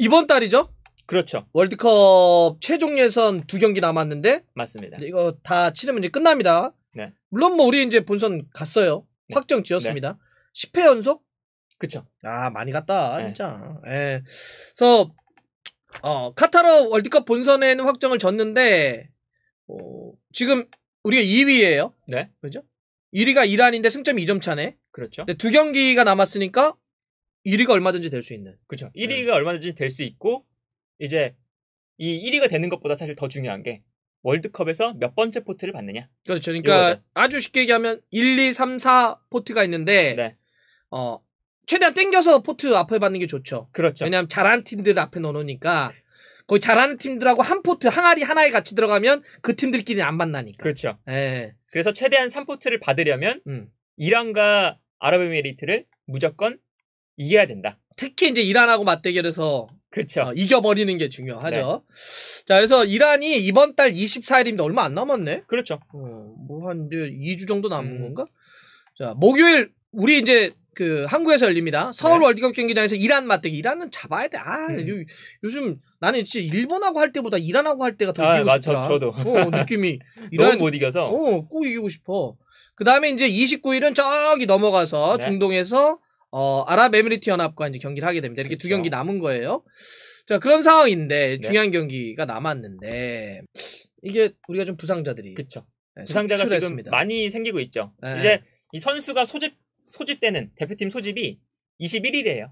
이번 달이죠? 그렇죠. 월드컵 최종 예선 두 경기 남았는데 맞습니다. 이거 다 치르면 이제 끝납니다. 네. 물론 뭐 우리 이제 본선 갔어요. 네. 확정 지었습니다. 네. 10회 연속? 그렇죠 아, 많이 갔다, 네. 진짜. 예. 그래서, 어, 카타르 월드컵 본선에는 확정을 졌는데, 어, 지금 우리가 2위예요 네. 그죠? 렇 1위가 이란인데 승점 2점 차네. 그렇죠. 두 경기가 남았으니까 1위가 얼마든지 될 수 있는. 그렇 1위가 네. 얼마든지 될 수 있고 이제 이 1위가 되는 것보다 사실 더 중요한 게 월드컵에서 몇 번째 포트를 받느냐. 그렇죠. 그러니까 이거죠. 아주 쉽게 얘기하면 1, 2, 3, 4 포트가 있는데 네. 어 최대한 땡겨서 포트 앞에 받는 게 좋죠. 그렇죠. 왜냐하면 잘하는 팀들 앞에 넣어놓으니까 거의 잘하는 팀들하고 한 포트 항아리 하나에 같이 들어가면 그 팀들끼리는 안 만나니까. 그렇죠. 예. 예. 그래서 최대한 3포트를 받으려면 음. 이란과 아랍에미리트를 무조건 이겨야 된다. 특히 이제 이란하고 맞대결해서 그렇죠. 어, 이겨버리는 게 중요하죠. 네. 자, 그래서 이란이 이번 달 24일입니다. 얼마 안 남았네. 그렇죠. 어, 뭐한 2주 정도 남은 음. 건가? 자, 목요일 우리 이제 그 한국에서 열립니다. 서울 네. 월드컵 경기장에서 이란 맞대결 이란은 잡아야 돼. 아, 음. 요, 요즘 나는 진짜 일본하고 할 때보다 이란하고 할 때가 더 아, 이기고 싶다. 저, 도 어, 느낌이 이란 못 이겨서. 어, 꼭 이기고 싶어. 그다음에 이제 29일은 저기 넘어가서 네. 중동에서 어, 아랍에미리트 연합과 이제 경기를 하게 됩니다. 이렇게 그렇두 경기 남은 거예요. 자, 그런 상황인데 네. 중요한 네. 경기가 남았는데 이게 우리가 좀 부상자들이 그렇 네, 부상자가 지금 했습니다. 많이 생기고 있죠. 네. 이제 이 선수가 소집 소집되는 대표팀 소집이 21일이에요.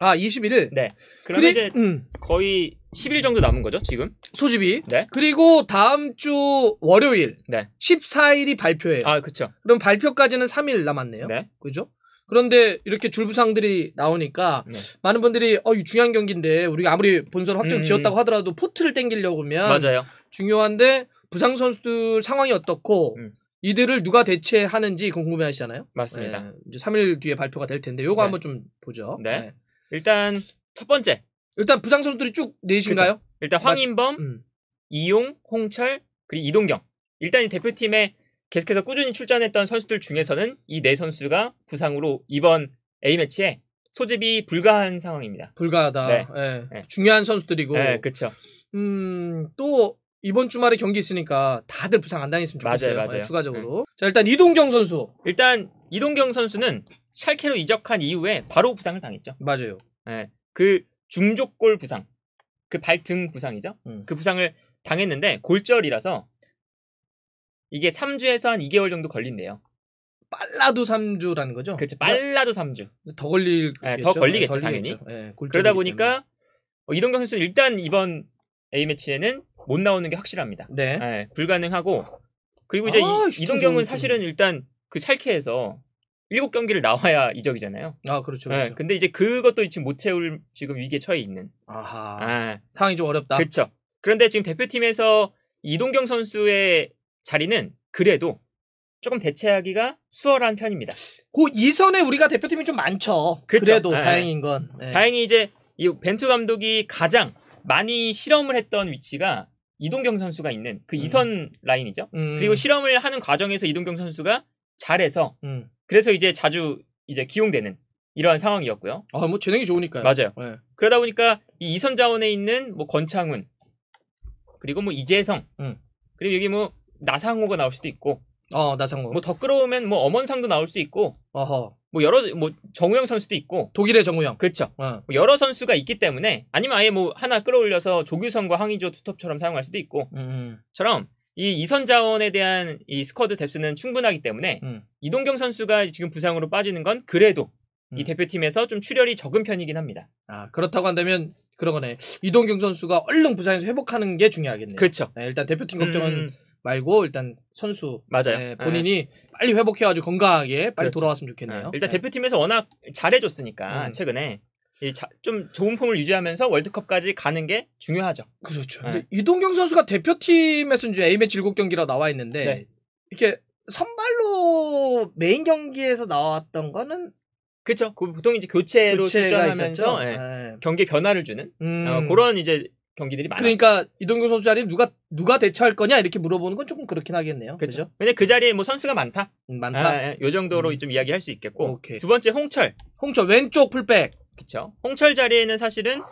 아, 21일? 네. 그러면 그리... 이제 음. 거의 10일 정도 남은 거죠, 지금? 소집이. 네. 그리고 다음 주 월요일. 네. 14일이 발표예요. 아, 그쵸. 그럼 발표까지는 3일 남았네요. 네. 그죠? 그런데 이렇게 줄부상들이 나오니까 네. 많은 분들이 어, 중요한 경기인데 우리가 아무리 본선 확정 음, 음. 지었다고 하더라도 포트를 땡기려고 하면 맞아요. 중요한데 부상 선수들 상황이 어떻고 음. 이들을 누가 대체하는지 궁금해하시잖아요. 맞습니다. 네, 이제 3일 뒤에 발표가 될 텐데 요거 네. 한번 좀 보죠. 네. 네. 일단 첫 번째. 일단 부상 선수들이 쭉 넷인가요? 일단 황인범, 맞... 음. 이용, 홍철 그리고 이동경. 일단 대표팀에 계속해서 꾸준히 출전했던 선수들 중에서는 이 네 선수가 부상으로 이번 A매치에 소집이 불가한 상황입니다. 불가하다. 네. 네. 네. 중요한 선수들이고. 네, 그렇죠. 음, 또 이번 주말에 경기 있으니까 다들 부상 안 당했으면 좋겠어요. 맞아요, 맞아요. 예, 추가적으로. 음. 자, 일단 이동경 선수. 일단 이동경 선수는 샬케로 이적한 이후에 바로 부상을 당했죠. 맞아요. 네. 그 중족골 부상, 그 발등 부상이죠. 음. 그 부상을 당했는데 골절이라서 이게 3주에서 한 2개월 정도 걸린대요. 빨라도 3주라는 거죠? 그렇죠. 그러니까 빨라도 3주. 더 걸릴 네, 더 걸리겠죠, 네, 당연히. 네, 그러다 보니까 어, 이동경 선수 는 일단 이번 A 매치에는 못 나오는 게 확실합니다. 네. 네 불가능하고 그리고 이제 아, 이, 동경은 사실은 일단 그 샬케에서 7경기를 나와야 이적이잖아요. 아, 그렇죠. 네, 그렇죠. 네, 근데 이제 그것도 지금 못 채울 지금 위기에 처해 있는. 아하. 네. 상황이 좀 어렵다. 그렇죠. 그런데 지금 대표팀에서 이동경 선수의 자리는 그래도 조금 대체하기가 수월한 편입니다. 그 이선에 우리가 대표팀이 좀 많죠. 그쵸? 그래도 네. 다행인 건. 네. 다행히 이제 이 벤투 감독이 가장 많이 실험을 했던 위치가 이동경 선수가 있는 그 음. 이선 라인이죠. 음. 그리고 실험을 하는 과정에서 이동경 선수가 잘해서 음. 그래서 이제 자주 이제 기용되는 이러한 상황이었고요. 아, 뭐 재능이 좋으니까요. 맞아요. 네. 그러다 보니까 이 이선 자원에 있는 뭐 권창훈 그리고 뭐 이재성 음. 그리고 여기 뭐 나상호가 나올 수도 있고 어 나상호 뭐 더 끌어오면 뭐 엄원상도 뭐 나올 수 있고 어허 뭐 여러 뭐 정우영 선수도 있고 독일의 정우영 그렇죠 어. 뭐 여러 선수가 있기 때문에 아니면 아예 뭐 하나 끌어올려서 조규성과 황의조 투톱처럼 사용할 수도 있고 음, 음. 처럼 이 이선 자원에 대한 이 스쿼드 뎁스는 충분하기 때문에 음. 이동경 선수가 지금 부상으로 빠지는 건 그래도 이 음. 대표팀에서 좀 출혈이 적은 편이긴 합니다. 아 그렇다고 한다면 그런 거네. 이동경 선수가 얼른 부상에서 회복하는 게 중요하겠네요. 그렇죠. 네, 일단 대표팀 걱정은 음. 말고 일단 선수 맞아요. 네, 네. 본인이 네. 빨리 회복해가지고 건강하게 빨리 그렇죠. 돌아왔으면 좋겠네요. 아, 일단 네. 대표팀에서 워낙 잘해줬으니까 음. 최근에 자, 좀 좋은 폼을 유지하면서 월드컵까지 가는 게 중요하죠. 그렇죠. 네. 근데 이동경 선수가 대표팀에서 이제 A 매치 7 경기라 나와 있는데 이렇게 선발로 메인 경기에서 나왔던 거는 그렇죠. 보통 이제 교체로 출전하면서 예, 경기 변화를 주는 어, 음. 어, 그런 이제 경기들이 많아. 그러니까 이동규 선수 자리 누가 누가 대처할 거냐 이렇게 물어보는 건 조금 그렇긴 하겠네요. 그렇죠. 근데 그 자리에 뭐 선수가 많다. 음, 많다. 아, 예, 예. 요 정도로 음. 좀 이야기할 수 있겠고. 오케이. 두 번째 홍철. 홍철 왼쪽 풀백. 그렇죠. 홍철 자리에는 사실은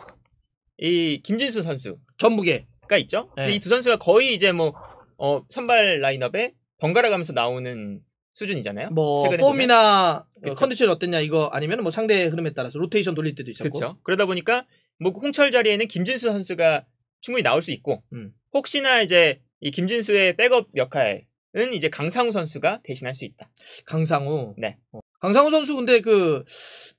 이 김진수 선수 전북에가 있죠. 네. 이두 선수가 거의 이제 뭐 어, 선발 라인업에 번갈아 가면서 나오는 수준이잖아요. 뭐 폼이나 컨디션 어땠냐 이거 아니면 뭐 상대 흐름에 따라서 로테이션 돌릴 때도 있었고. 그렇죠. 그러다 보니까 뭐 홍철 자리에는 김진수 선수가 충분히 나올 수 있고 음. 혹시나 이제 이 김진수의 백업 역할은 이제 강상우 선수가 대신할 수 있다. 강상우. 네. 어. 강상우 선수 근데 그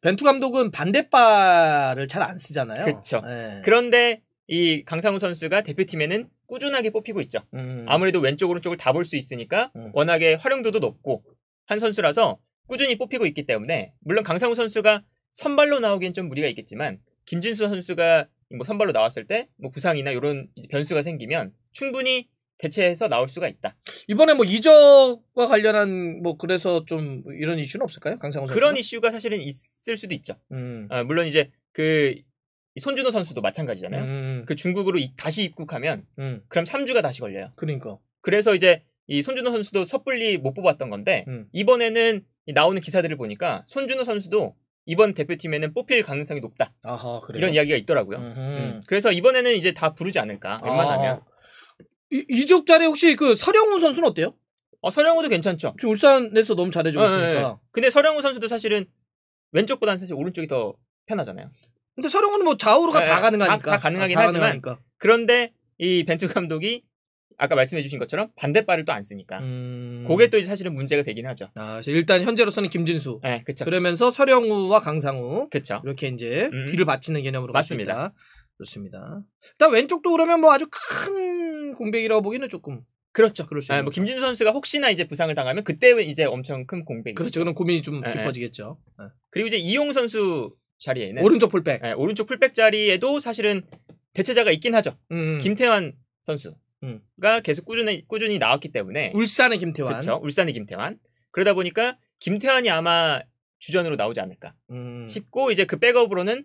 벤투 감독은 반대발을 잘 안 쓰잖아요. 그렇죠. 네. 그런데 이 강상우 선수가 대표팀에는 꾸준하게 뽑히고 있죠. 음. 아무래도 왼쪽 오른쪽을 다 볼 수 있으니까 음. 워낙에 활용도도 높고 한 선수라서 꾸준히 뽑히고 있기 때문에 물론 강상우 선수가 선발로 나오기엔 좀 무리가 있겠지만 김진수 선수가 뭐 선발로 나왔을 때뭐 부상이나 이런 변수가 생기면 충분히 대체해서 나올 수가 있다. 이번에 뭐 이적과 관련한 뭐 그래서 좀 이런 이슈는 없을까요? 강상훈 선수 그런 이슈가 사실은 있을 수도 있죠. 음. 아, 물론 이제 그 손준호 선수도 마찬가지잖아요. 음. 음, 음. 그 중국으로 다시 입국하면 음. 그럼 3주가 다시 걸려요. 그러니까. 그래서 이제 이 손준호 선수도 섣불리 못 뽑았던 건데 음. 이번에는 나오는 기사들을 보니까 손준호 선수도 이번 대표팀에는 뽑힐 가능성이 높다. 아하, 이런 이야기가 있더라고요. 음. 그래서 이번에는 이제 다 부르지 않을까. 아. 웬만하면. 아. 이, 적 자리 혹시 그 서령우 선수는 어때요? 어, 서령우도 괜찮죠. 지금 울산에서 너무 잘해주고 네, 있으니까. 네, 네. 근데 서령우 선수도 사실은 왼쪽보다는 사실 오른쪽이 더 편하잖아요. 근데 서령우는 뭐 좌우로가 네, 다 가능하니까. 다, 다 가능하긴 아, 다 하지만 가능하니까. 그런데 이 벤투 감독이 아까 말씀해주신 것처럼 반대발을 또 안 쓰니까 음... 그게 또 사실은 문제가 되긴 하죠. 아, 일단 현재로서는 김진수. 네, 그렇 그러면서 서령우와 강상우, 그렇 이렇게 이제 음. 뒤를 받치는 개념으로 맞습니다. 좋습니다. 일단 왼쪽도 그러면 뭐 아주 큰 공백이라고 보기는 조금 그렇죠. 그럴 수 아, 뭐 김진수 선수가 혹시나 이제 부상을 당하면 그때 이제 엄청 큰 공백이 그렇죠. 그럼 고민이 좀 네, 네, 깊어지겠죠. 네. 그리고 이제 이용 선수 자리에는 오른쪽 풀백. 네, 오른쪽 풀백 자리에도 사실은 대체자가 있긴 하죠. 음. 김태환 선수. 음. 가 계속 꾸준히 꾸준히 나왔기 때문에 울산의 김태환 그렇죠 울산의 김태환 그러다 보니까 김태환이 아마 주전으로 나오지 않을까 음. 싶고 이제 그 백업으로는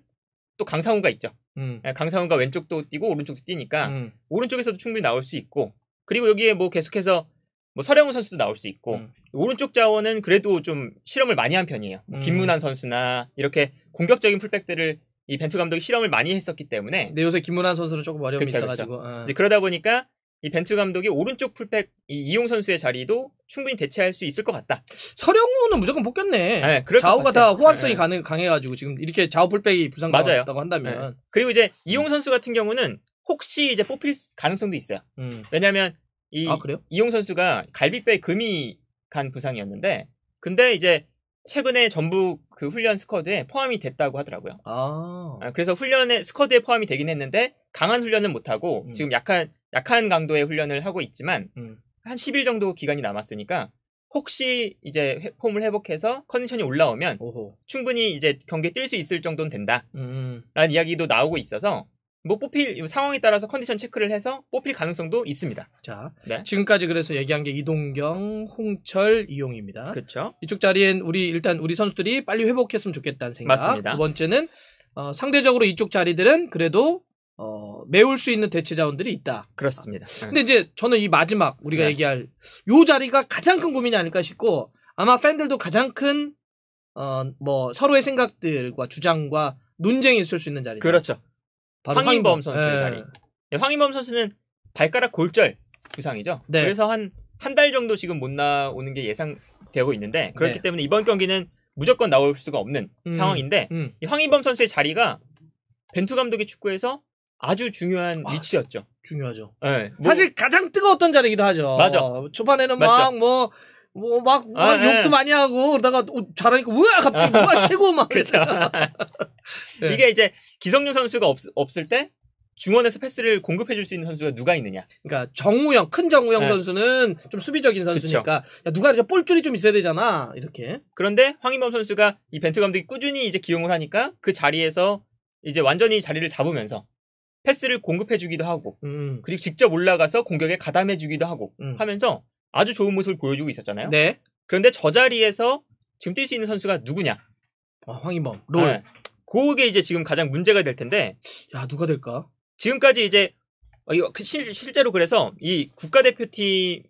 또 강상우가 있죠 음. 예, 강상우가 왼쪽도 뛰고 오른쪽도 뛰니까 음. 오른쪽에서도 충분히 나올 수 있고 그리고 여기에 뭐 계속해서 뭐 서령우 선수도 나올 수 있고 음. 오른쪽 자원은 그래도 좀 실험을 많이 한 편이에요 뭐 음. 김문환 선수나 이렇게 공격적인 풀백들을 이 벤투 감독이 실험을 많이 했었기 때문에. 근데 요새 김문환 선수는 조금 어려움이 그쵸, 있어가지고. 그쵸. 어. 아. 이제 그러다 보니까 이 벤투 감독이 오른쪽 풀백 이용 선수의 자리도 충분히 대체할 수 있을 것 같다. 서령우는 무조건 뽑겠네. 네, 좌우가 다 호환성이 네. 가 강해가지고 지금 이렇게 좌우 풀백이 부상당했다고 한다면. 네. 그리고 이제 음. 이용 선수 같은 경우는 혹시 이제 뽑힐 가능성도 있어요. 음. 왜냐하면 이 아, 이용 선수가 갈비뼈에 금이 간 부상이었는데, 근데 이제 최근에 전부그 훈련 스쿼드에 포함이 됐다고 하더라고요. 아. 아. 그래서 훈련에 스쿼드에 포함이 되긴 했는데 강한 훈련은 못 하고 음. 지금 약간 약한 강도의 훈련을 하고 있지만 음. 한 10일 정도 기간이 남았으니까 혹시 이제 회, 폼을 회복해서 컨디션이 올라오면 오호. 충분히 이제 경기에 뛸 수 있을 정도는 된다. 음. 라는 이야기도 나오고 있어서 뭐 뽑힐 상황에 따라서 컨디션 체크를 해서 뽑힐 가능성도 있습니다. 자, 네. 지금까지 그래서 얘기한 게 이동경, 홍철, 이용입니다. 그렇죠. 이쪽 자리엔 우리 일단 우리 선수들이 빨리 회복했으면 좋겠다는 생각. 맞습니다. 두 번째는 어, 상대적으로 이쪽 자리들은 그래도 어, 메울 수 있는 대체 자원들이 있다. 그렇습니다. 아, 근데 이제 저는 이 마지막 우리가 네. 얘기할 요 자리가 가장 큰 고민이 아닐까 싶고 아마 팬들도 가장 큰 어, 뭐 서로의 생각들과 주장과 논쟁이 있을 수 있는 자리. 그렇죠. 바로 황인범, 황인범 선수의 네. 자리. 네, 황인범 선수는 발가락 골절 부상이죠. 네. 그래서 한 한 달 정도 지금 못 나오는 게 예상되고 있는데 그렇기 네. 때문에 이번 경기는 무조건 나올 수가 없는 음, 상황인데 음. 황인범 선수의 자리가 벤투 감독의 축구에서 아주 중요한 아, 위치였죠. 중요하죠. 네. 뭐, 사실 가장 뜨거웠던 자리이기도 하죠. 맞아. 초반에는 막 뭐 뭐막 아, 욕도 네. 많이 하고 그러다가 어, 잘하니까 우와 갑자기 우가 최고 막 그랬잖아. 네. 이게 이제 기성용 선수가 없, 없을 때 중원에서 패스를 공급해 줄 수 있는 선수가 누가 있느냐. 그러니까 정우영 큰 정우영 네. 선수는 좀 수비적인 선수니까 야, 누가 이제 볼줄이 좀 있어야 되잖아. 이렇게. 그런데 황인범 선수가 이 벤투 감독이 꾸준히 이제 기용을 하니까 그 자리에서 이제 완전히 자리를 잡으면서 패스를 공급해주기도 하고 음, 음. 그리고 직접 올라가서 공격에 가담해주기도 하고 음. 하면서 아주 좋은 모습을 보여주고 있었잖아요. 네. 그런데 저 자리에서 지금 뛸 수 있는 선수가 누구냐? 아, 황인범 롤. 네. 그게 이제 지금 가장 문제가 될 텐데. 야 누가 될까? 지금까지 이제 어, 그 실, 제로 그래서 이 국가대표팀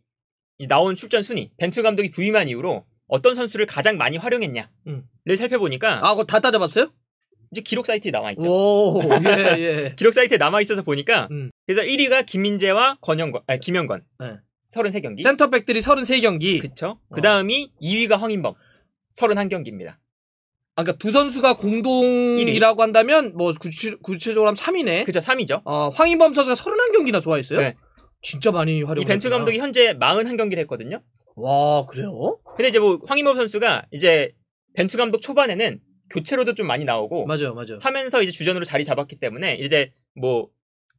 나온 출전 순위 벤투 감독이 부임한 이후로 어떤 선수를 가장 많이 활용했냐를 음. 살펴보니까 아그다 거 따져봤어요? 이제 기록 사이트에 남아 있죠. 예, 예. 기록 사이트에 남아 있어서 보니까 음. 그래서 1위가 김민재와 권영권, 아니 김영권. 네. 33경기. 센터백들이 33경기. 그쵸. 그 다음이 2위가 황인범. 31경기입니다. 아, 그니까 두 선수가 공동이라고 한다면 뭐 구체, 구체적으로 하면 3위네. 그쵸, 3위죠. 어, 아, 황인범 선수가 31경기나 좋아했어요. 네. 진짜 많이 활용. 이 벤츠 감독이 현재 41경기를 했거든요. 와, 그래요? 근데 이제 뭐 황인범 선수가 이제 벤츠 감독 초반에는 교체로도 좀 많이 나오고 맞아요, 맞아요. 하면서 이제 주전으로 자리 잡았기 때문에 이제 뭐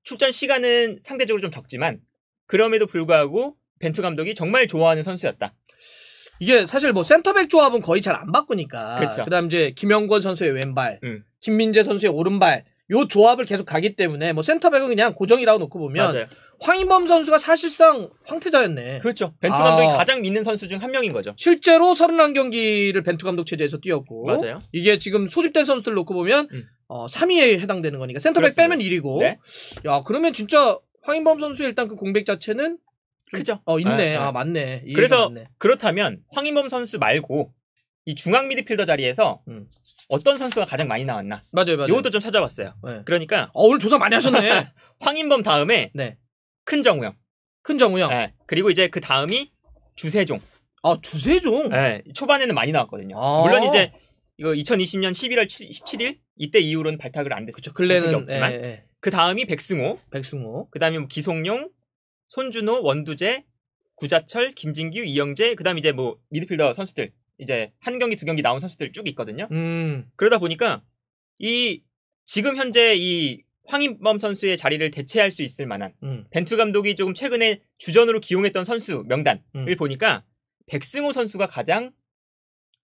출전 시간은 상대적으로 좀 적지만 그럼에도 불구하고 벤투 감독이 정말 좋아하는 선수였다. 이게 사실 뭐 센터백 조합은 거의 잘 안 바꾸니까. 그렇죠. 그다음 이제 김영권 선수의 왼발, 음. 김민재 선수의 오른발 요 조합을 계속 가기 때문에 뭐 센터백은 그냥 고정이라고 놓고 보면 맞아요. 황인범 선수가 사실상 황태자였네. 그렇죠. 벤투 감독이 아. 가장 믿는 선수 중 한 명인 거죠. 실제로 31경기를 벤투 감독 체제에서 뛰었고 맞아요. 이게 지금 소집된 선수들 놓고 보면 음. 어, 3위에 해당되는 거니까 센터백 빼면 1위고 네. 야 그러면 진짜 황인범 선수 일단 그 공백 자체는 크죠. 어 있네. 아, 네. 아 맞네. 그래서 맞네. 그렇다면 황인범 선수 말고 이 중앙 미드필더 자리에서 음. 어떤 선수가 가장 많이 나왔나? 맞아요, 맞아요. 이것도 좀 찾아봤어요. 네. 그러니까 어, 오늘 조사 많이 하셨네. 황인범 다음에 네. 큰 정우영. 큰 정우영. 네. 그리고 이제 그 다음이 주세종. 아 주세종. 네. 초반에는 많이 나왔거든요. 아~ 물론 이제 이거 2020년 11월 7, 17일 이때 이후로는 발탁을 안됐죠 근래는 없지만. 예, 예. 그 다음이 백승호. 백승호. 그다음이뭐 기송용, 손준호, 원두재, 구자철, 김진규, 이영재. 그 다음 이제 뭐 미드필더 선수들 이제 한 경기 두 경기 나온 선수들 쭉 있거든요. 음. 그러다 보니까 이 지금 현재 이 황인범 선수의 자리를 대체할 수 있을 만한 음. 벤투 감독이 조금 최근에 주전으로 기용했던 선수 명단을 음. 보니까 백승호 선수가 가장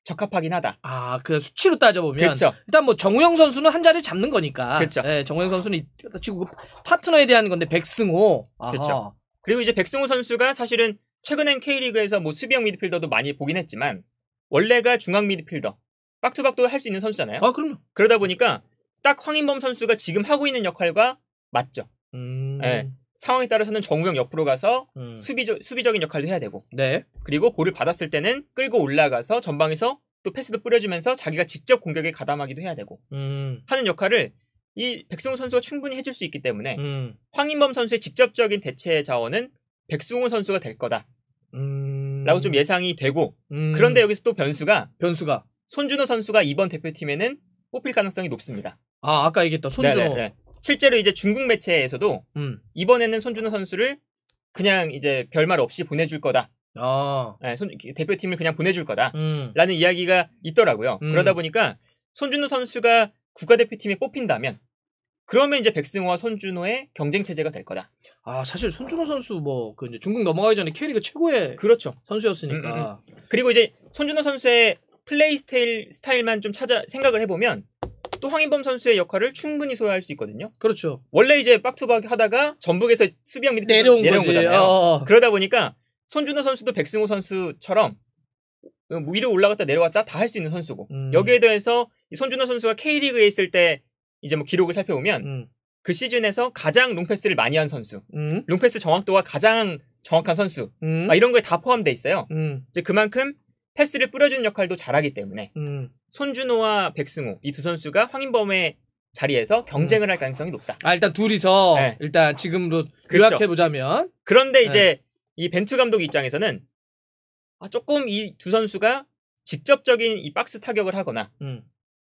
적합하긴 하다. 아, 그 수치로 따져보면 그쵸. 그렇죠. 일단 뭐 정우영 선수는 한 자리 잡는 거니까. 그렇 예, 정우영 선수는 지금 그 파트너에 대한 건데 백승호. 그렇죠. 그리고 이제 백승호 선수가 사실은 최근엔 K리그에서 뭐 수비형 미드필더도 많이 보긴 했지만 원래가 중앙 미드필더. 빡투박도 할 수 있는 선수잖아요. 아, 그럼요. 그러다 보니까 딱 황인범 선수가 지금 하고 있는 역할과 맞죠. 음... 네. 상황에 따라서는 정우영 옆으로 가서 음. 수비적, 수비적인 역할도 해야 되고. 네. 그리고 볼을 받았을 때는 끌고 올라가서 전방에서 또 패스도 뿌려주면서 자기가 직접 공격에 가담하기도 해야 되고. 음. 하는 역할을 이 백승호 선수가 충분히 해줄 수 있기 때문에 음. 황인범 선수의 직접적인 대체 자원은 백승호 선수가 될 거다. 음. 라고 좀 예상이 되고. 음. 그런데 여기서 또 변수가 변수가 손준호 선수가 이번 대표팀에는 뽑힐 가능성이 높습니다. 아 아까 얘기했던 손준호. 네네네. 실제로 이제 중국 매체에서도 음. 이번에는 손준호 선수를 그냥 이제 별말 없이 보내줄 거다. 아. 네, 손, 대표팀을 그냥 보내줄 거다. 음. 라는 이야기가 있더라고요. 음. 그러다 보니까 손준호 선수가 국가대표팀에 뽑힌다면 그러면 이제 백승호와 손준호의 경쟁 체제가 될 거다. 아 사실 손준호 선수 뭐그 이제 중국 넘어가기 전에 K리그 최고의 그렇죠 선수였으니까. 음, 음, 음. 그리고 이제 손준호 선수의 플레이 스타일 스타일만 좀 찾아 생각을 해보면 또 황인범 선수의 역할을 충분히 소화할 수 있거든요. 그렇죠. 원래 이제 빡투박 하다가 전북에서 수비형 밑에 내려온, 내려온 거지. 거잖아요. 어, 어, 어. 그러다 보니까 손준호 선수도 백승호 선수처럼 위로 올라갔다 내려갔다 다 할 수 있는 선수고 음. 여기에 대해서 손준호 선수가 K리그에 있을 때 이제 뭐 기록을 살펴보면 음. 그 시즌에서 가장 롱패스를 많이 한 선수, 음. 롱패스 정확도가 가장 정확한 선수, 음. 이런 거에 다 포함돼 있어요. 음. 이제 그만큼 패스를 뿌려주는 역할도 잘하기 때문에 음. 손준호와 백승호 이 두 선수가 황인범의 자리에서 경쟁을 음. 할 가능성이 높다. 아 일단 둘이서 네. 일단 지금도 그렇죠. 요약해 보자면 그런데 네. 이제 네. 이 벤투 감독 입장에서는 아, 조금 이 두 선수가 직접적인 이 박스 타격을 하거나 음.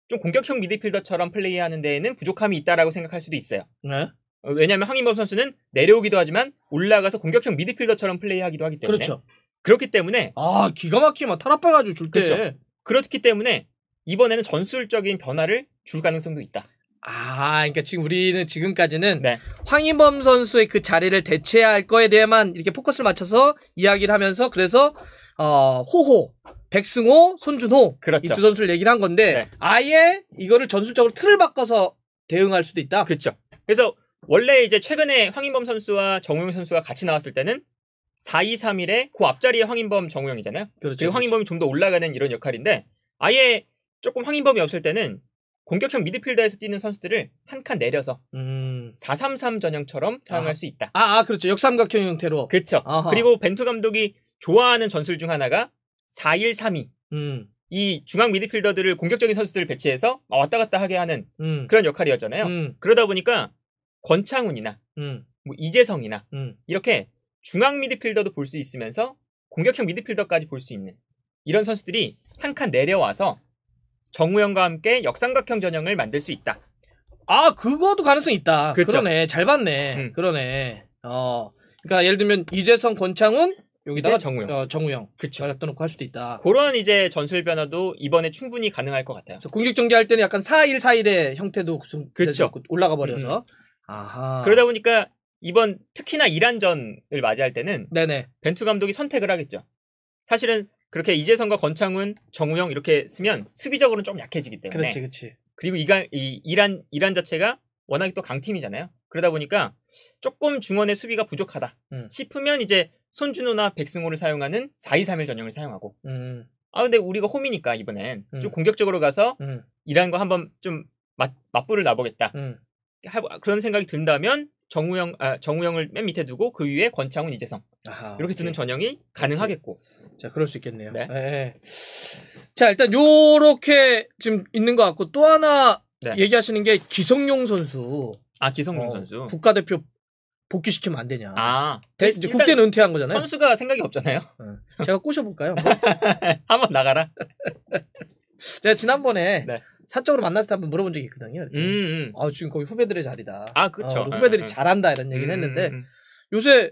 좀 공격형 미드필더처럼 플레이하는 데에는 부족함이 있다라고 생각할 수도 있어요. 네. 왜냐하면 황인범 선수는 내려오기도 하지만 올라가서 공격형 미드필더처럼 플레이하기도 하기 때문에 그렇죠. 그렇기 때문에 아 기가 막히게 막 탈압해가지고 줄 때. 그렇죠. 그렇기 때문에 이번에는 전술적인 변화를 줄 가능성도 있다. 아, 그러니까 지금 우리는 지금까지는 네. 황인범 선수의 그 자리를 대체할 거에 대해만 이렇게 포커스를 맞춰서 이야기를 하면서 그래서 어, 호호, 백승호, 손준호 그렇죠. 이두 선수를 얘기를 한 건데 네. 아예 이거를 전술적으로 틀을 바꿔서 대응할 수도 있다. 그렇죠. 그래서 원래 이제 최근에 황인범 선수와 정우영 선수가 같이 나왔을 때는 4-2-3-1의 그 앞자리에 황인범 정우영이잖아요. 그렇죠, 그리고 그렇죠. 황인범이 좀 더 올라가는 이런 역할인데 아예 조금 황인범이 없을 때는 공격형 미드필더에서 뛰는 선수들을 한 칸 내려서 음. 4-3-3 전형처럼 사용할 아. 수 있다. 아, 아, 그렇죠. 역삼각형 형태로. 그렇죠. 아하. 그리고 벤투 감독이 좋아하는 전술 중 하나가 4-1-3-2. 음. 이 중앙 미드필더들을 공격적인 선수들을 배치해서 아, 왔다 갔다 하게 하는 음. 그런 역할이었잖아요. 음. 그러다 보니까 권창훈이나 음. 뭐 이재성이나 음. 이렇게 중앙 미드필더도 볼 수 있으면서 공격형 미드필더까지 볼 수 있는 이런 선수들이 한 칸 내려와서 정우영과 함께 역삼각형 전형을 만들 수 있다. 아, 그거도 가능성 있다. 그쵸? 그러네. 잘 봤네. 음. 그러네. 어. 그러니까 예를 들면 이재성, 권창훈 여기다가 네, 정우영. 어, 정우영. 그쵸. 놔둬놓고 할 수도 있다. 그런 이제 전술 변화도 이번에 충분히 가능할 것 같아요. 공격 전개할 때는 약간 4-1, 4-1의 형태도 구성, 그쵸. 올라가 버려서. 음, 음. 아하. 그러다 보니까 이번 특히나 이란전을 맞이할 때는 네네. 벤투 감독이 선택을 하겠죠. 사실은 그렇게 이재성과 권창훈, 정우영 이렇게 쓰면 수비적으로는 좀 약해지기 때문에. 그렇지, 그렇지. 그리고 이가 이 이란 이란 자체가 워낙또 강팀이잖아요. 그러다 보니까 조금 중원의 수비가 부족하다 음. 싶으면 이제 손준호나 백승호를 사용하는 4-2-3-1 전형을 사용하고. 음, 음. 아 근데 우리가 홈이니까 이번엔 음. 좀 공격적으로 가서 음. 이란과 한번 좀 맞, 맞불을 나보겠다. 음. 그런 생각이 든다면 정우영 아, 정우영을 맨 밑에 두고 그 위에 권창훈 이재성 아하, 이렇게 두는 전형이 가능하겠고 자 그럴 수 있겠네요. 네. 네. 자 일단 요렇게 지금 있는 것 같고 또 하나 네. 얘기하시는 게 기성용 선수 아 기성용 어, 선수 국가대표 복귀시키면 안 되냐. 아 대, 이제 국대는 은퇴한 거잖아요. 선수가 생각이 없잖아요. 어, 제가 꼬셔볼까요? 한번 나가라. 제가 지난번에 네. 사적으로 만났을 때 한번 물어본 적이 있거든요. 음, 음. 아 지금 거의 후배들의 자리다. 아 그렇죠. 어, 아, 후배들이 음, 잘한다 이런 얘기를 음, 했는데 음, 음. 요새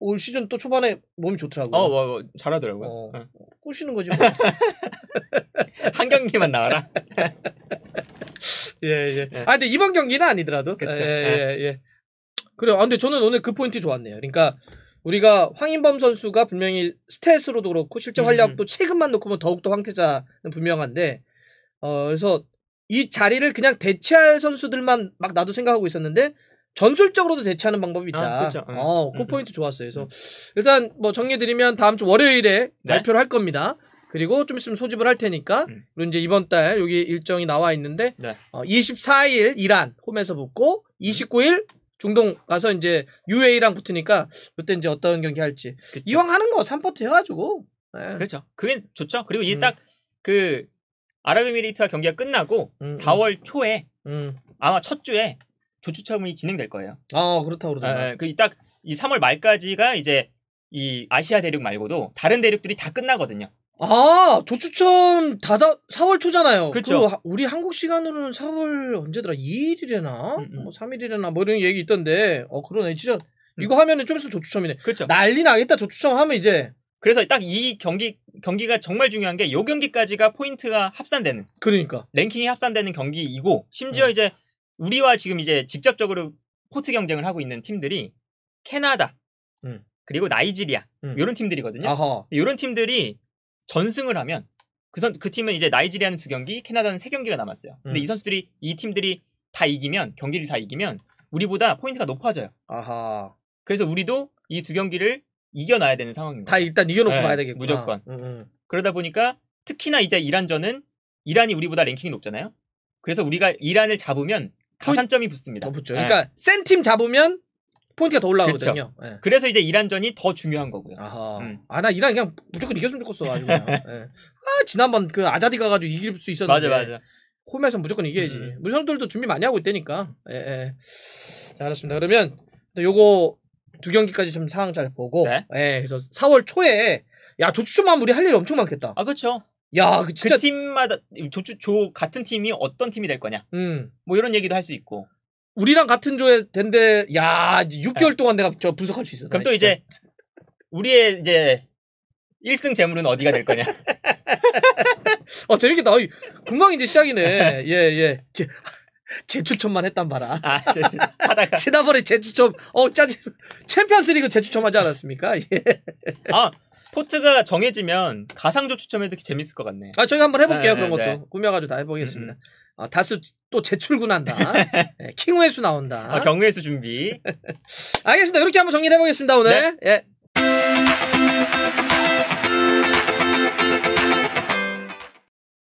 올 시즌 또 초반에 몸이 좋더라고요. 어, 뭐, 뭐 잘하더라고요. 어, 어. 꼬시는 거지 뭐. 한 경기만 나와라. 예, 예, 예. 아, 근데 이번 경기는 아니더라도. 그쵸. 예, 예, 예, 예. 그래요. 아, 근데 저는 오늘 그 포인트 좋았네요. 그러니까 우리가 황인범 선수가 분명히 스탯으로도 그렇고 실제 활약도 음. 체급만 놓고 보면 더욱더 황태자는 분명한데 어, 그래서 이 자리를 그냥 대체할 선수들만 막 나도 생각하고 있었는데 전술적으로도 대체하는 방법이 아, 있다. 아, 응. 어, 그 포인트 좋았어요. 그래서 일단 뭐 정리해드리면 다음 주 월요일에 네? 발표를 할 겁니다. 그리고 좀 있으면 소집을 할 테니까 음. 그리고 이제 이번 달 여기 일정이 나와 있는데 네. 어, 24일 이란 홈에서 붙고 29일 중동 가서 이제 UAE랑 붙으니까 그때 이제 어떤 경기 할지 그쵸. 이왕 하는 거3포트 해가지고 네. 그렇죠 그게 좋죠 그리고 이게 음. 딱그 아랍에미리트와 경기가 끝나고 음, 4월 음. 초에 음. 아마 첫 주에 조추 차문이 진행될 거예요. 아그렇다 그러더라고요. 예, 예. 그딱이 3월 말까지가 이제 이 아시아 대륙 말고도 다른 대륙들이 다 끝나거든요. 아, 조추첨 다다 4월 초잖아요. 그쵸? 그 우리 한국 시간으로는 4월 언제더라? 2일이래나? 음, 음. 뭐 3일이래나 뭐 이런 얘기 있던데. 어, 그러네. 진짜 이거 하면은 좀 있으면 조추첨이네. 그쵸? 렇 난리 나겠다. 조추첨 하면 이제 그래서 딱 이 경기 경기가 정말 중요한 게 요 경기까지가 포인트가 합산되는 그러니까 랭킹이 합산되는 경기이고 심지어 음. 이제 우리와 지금 이제 직접적으로 포트 경쟁을 하고 있는 팀들이 캐나다 음. 그리고 나이지리아 이런 음. 팀들이거든요. 아 이런 팀들이 전승을 하면 그, 선, 그 팀은 이제 나이지리아는 두 경기, 캐나다는 세 경기가 남았어요. 근데 음. 이 선수들이 이 팀들이 다 이기면 경기를 다 이기면 우리보다 포인트가 높아져요. 아하. 그래서 우리도 이 두 경기를 이겨놔야 되는 상황입니다다 일단 이겨놓고 네, 봐야 되겠구나. 무조건. 음, 음. 그러다 보니까 특히나 이제 이란전은 이란이 우리보다 랭킹이 높잖아요. 그래서 우리가 이란을 잡으면 가산점이 붙습니다. 더 붙죠. 네. 그러니까 센팀 잡으면 포인트가 더 올라가거든요. 네. 예. 그래서 이제 이란전이 더 중요한 거고요. 음. 아나 이란 그냥 무조건 이겼으면 좋겠어. 아주 그냥. 예. 아 지난번 그 아자디 가가지고 이길 수 있었는데. 맞아 맞아. 홈에서 무조건 이겨야지. 음. 무선들도 준비 많이 하고 있다니까. 예, 예. 자, 알았습니다. 그러면 요거 두 경기까지 좀 상황 잘 보고 네. 예, 그래서 4월 초에 야 조추조만 우리 할 일이 엄청 많겠다. 아 그렇죠. 야, 그 진짜 그 팀마다 조추조 같은 팀이 어떤 팀이 될 거냐. 음. 뭐 이런 얘기도 할 수 있고. 우리랑 같은 조에 된데 야, 이제 6개월 동안 내가 저 분석할 수 있어. 그럼 또 이제 우리의 이제 1승 재물은 어디가 될 거냐. 어, 재밌겠다. 금방 이제 시작이네. 예, 예. 재추첨만 했단 봐라. 아, 하다가. 지난번에 재추첨, 어, 짜증, 챔피언스 리그 재추첨하지 않았습니까? 예. 아, 포트가 정해지면 가상조 추첨해도 재밌을 것 같네. 아, 저희가 한번 해볼게요. 네, 네 그런 것도. 네. 꾸며가지고 다 해보겠습니다. 음. 음. 아, 다수 또 재출근한다. 네, 킹웨수 나온다. 아, 경웨수 준비. 알겠습니다. 이렇게 한번 정리를 해보겠습니다, 오늘. 네. 예.